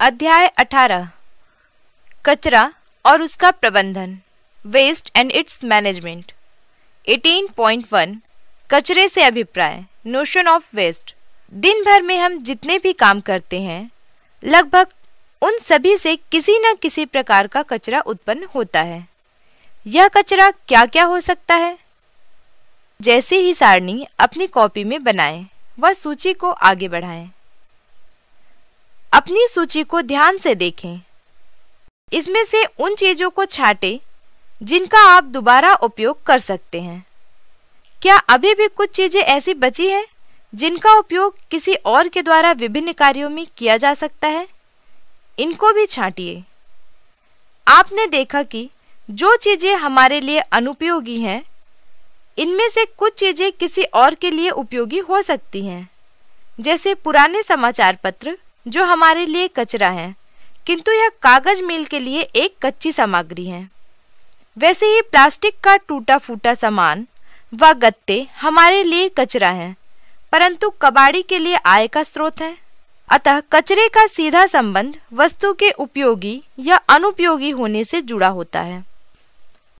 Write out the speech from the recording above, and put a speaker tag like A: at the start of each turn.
A: अध्याय 18 कचरा और उसका प्रबंधन वेस्ट एंड इट्स मैनेजमेंट 18.1 कचरे से अभिप्राय नोशन ऑफ वेस्ट दिन भर में हम जितने भी काम करते हैं लगभग उन सभी से किसी न किसी प्रकार का कचरा उत्पन्न होता है यह कचरा क्या क्या हो सकता है जैसे ही सारणी अपनी कॉपी में बनाएं व सूची को आगे बढ़ाएं अपनी सूची को ध्यान से देखें इसमें से उन चीज़ों को छाटें जिनका आप दोबारा उपयोग कर सकते हैं क्या अभी भी कुछ चीज़ें ऐसी बची हैं जिनका उपयोग किसी और के द्वारा विभिन्न कार्यों में किया जा सकता है इनको भी छाटिए आपने देखा कि जो चीज़ें हमारे लिए अनुपयोगी हैं इनमें से कुछ चीज़ें किसी और के लिए उपयोगी हो सकती हैं जैसे पुराने समाचार पत्र जो हमारे लिए कचरा है किंतु यह कागज मिल के लिए एक कच्ची सामग्री है वैसे ही प्लास्टिक का टूटा फूटा सामान व गत्ते हमारे लिए कचरा है परंतु कबाड़ी के लिए आय का स्रोत है अतः कचरे का सीधा संबंध वस्तु के उपयोगी या अनुपयोगी होने से जुड़ा होता है